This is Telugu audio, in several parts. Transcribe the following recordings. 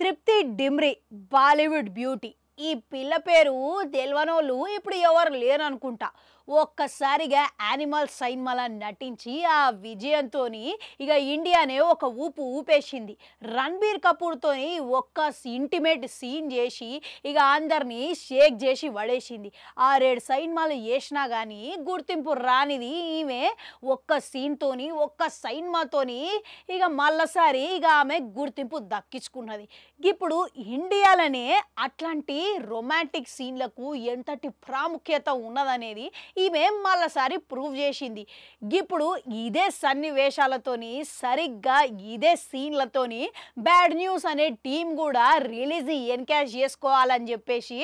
తృప్తి డిమ్రి బాలీవుడ్ బ్యూటీ ఈ పిల్ల పేరు తెలియనోళ్ళు ఇప్పుడు ఎవరు లేరనుకుంటా ఒక్కసారిగా యానిమల్ సైన్మల నటించి ఆ విజయంతో ఇక ఇండియానే ఒక ఊపు ఊపేసింది రణబీర్ కపూర్తోని ఒక్క ఇంటిమేట్ సీన్ చేసి ఇక అందరినీ షేక్ చేసి పడేసింది ఆరేడు సైన్మాలు చేసినా కానీ గుర్తింపు రానిది ఈమె ఒక్క సీన్తోని ఒక్క సైన్మాతోని ఇక మళ్ళసారి ఇక ఆమె గుర్తింపు దక్కించుకున్నది ఇప్పుడు ఇండియాలోనే అట్లాంటి రొమాంటిక్ సీన్లకు ఎంతటి ప్రాముఖ్యత ఉన్నదనేది ఈమె మళ్ళసారి ప్రూవ్ చేసింది ఇప్పుడు ఇదే సన్నివేశాలతోని సరిగ్గా ఇదే సీన్లతోని బ్యాడ్ న్యూస్ అనే టీం కూడా రిలీజ్ ఎన్కాష్ చేసుకోవాలని చెప్పేసి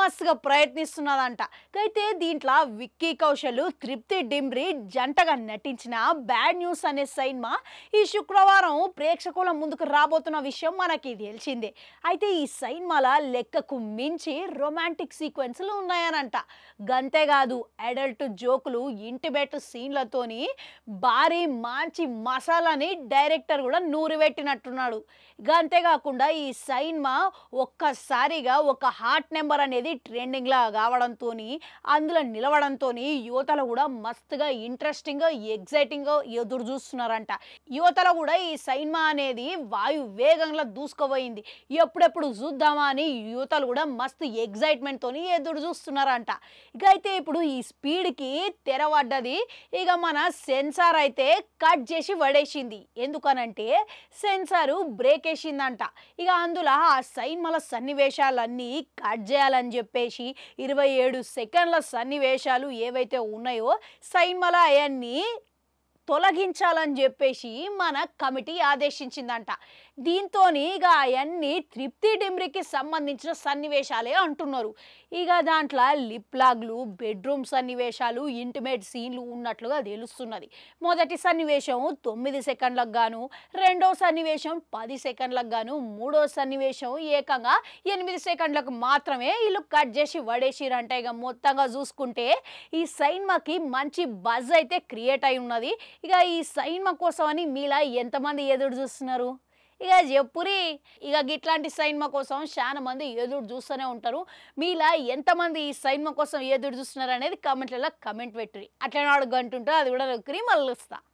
మస్తుగా ప్రయత్నిస్తున్నదంట అయితే దీంట్లో విక్కీ కౌశల్ తృప్తి డిమ్రి జంటగా నటించిన బ్యాడ్ న్యూస్ అనే సినిమా ఈ శుక్రవారం ప్రేక్షకుల ముందుకు రాబోతున్న విషయం మనకి తెలిసిందే అయితే ఈ సినిమాల లెక్కకు మించి రొమాంటిక్ సీక్వెన్స్లు ఉన్నాయనంట గంతేకాదు అడల్ట్ జోకులు ఇంటిబెట్ సీన్లతోని భారీ మంచి మసాలాని డైరెక్టర్ కూడా నూరిపెట్టినట్టున్నాడు ఇక అంతేకాకుండా ఈ సైన్మా ఒక్కసారిగా ఒక హాట్ నెంబర్ అనేది ట్రెండింగ్లా కావడంతో అందులో నిలవడంతో యువతలు కూడా మస్తుగా ఇంట్రెస్టింగ్ ఎగ్జైటింగ్గా ఎదురు చూస్తున్నారంట యువతలో కూడా ఈ సైన్మా అనేది వాయు వేగంగా దూసుకుపోయింది ఎప్పుడెప్పుడు చూద్దామా అని యువతలు కూడా మస్తు ఎగ్జైట్మెంట్తో ఎదురు చూస్తున్నారంట ఇక అయితే ఇప్పుడు ఈ స్పీడ్కి తెరవడ్డది ఇక మన సెన్సార్ అయితే కట్ చేసి పడేసింది ఎందుకనంటే సెన్సారు బ్రేక్ వేసిందంట ఇక అందులో ఆ సైన్మల సన్నివేశాలన్నీ కట్ చేయాలని చెప్పేసి ఇరవై ఏడు సెకండ్ల సన్నివేశాలు ఏవైతే ఉన్నాయో సైన్మల అవన్నీ తొలగించాలని చెప్పేసి మన కమిటీ ఆదేశించిందంట దీంతో ఇక అవన్నీ తృప్తి డిమ్రికి సంబంధించిన సన్నివేశాలే అంటున్నారు ఇక దాంట్లో లిప్లాగ్లు బెడ్రూమ్ సన్నివేశాలు ఇంటిమేట్ సీన్లు ఉన్నట్లుగా తెలుస్తున్నది మొదటి సన్నివేశం తొమ్మిది సెకండ్లకు గాను రెండో సన్నివేశం పది సెకండ్లకు గాను మూడో సన్నివేశం ఏకంగా ఎనిమిది సెకండ్లకు మాత్రమే వీళ్ళు కట్ చేసి వడేసిరంటే ఇక మొత్తంగా చూసుకుంటే ఈ సైన్మాకి మంచి బజ్ అయితే క్రియేట్ అయి ఉన్నది ఇక ఈ సైన్మ కోసం అని మీలా ఎంతమంది ఎదురు చూస్తున్నారు ఇక చెప్పురి ఇక ఇట్లాంటి సైన్మ కోసం చాలా మంది ఎదురు చూస్తూనే ఉంటారు మీలా ఎంతమంది ఈ సైన్మ కోసం ఎదురు చూస్తున్నారు అనేది కామెంట్లలో కమెంట్ పెట్టుర్రి అట్లనే అడుగు అంటుంటారు అది కూడా నొక్కి మళ్ళీ వస్తాను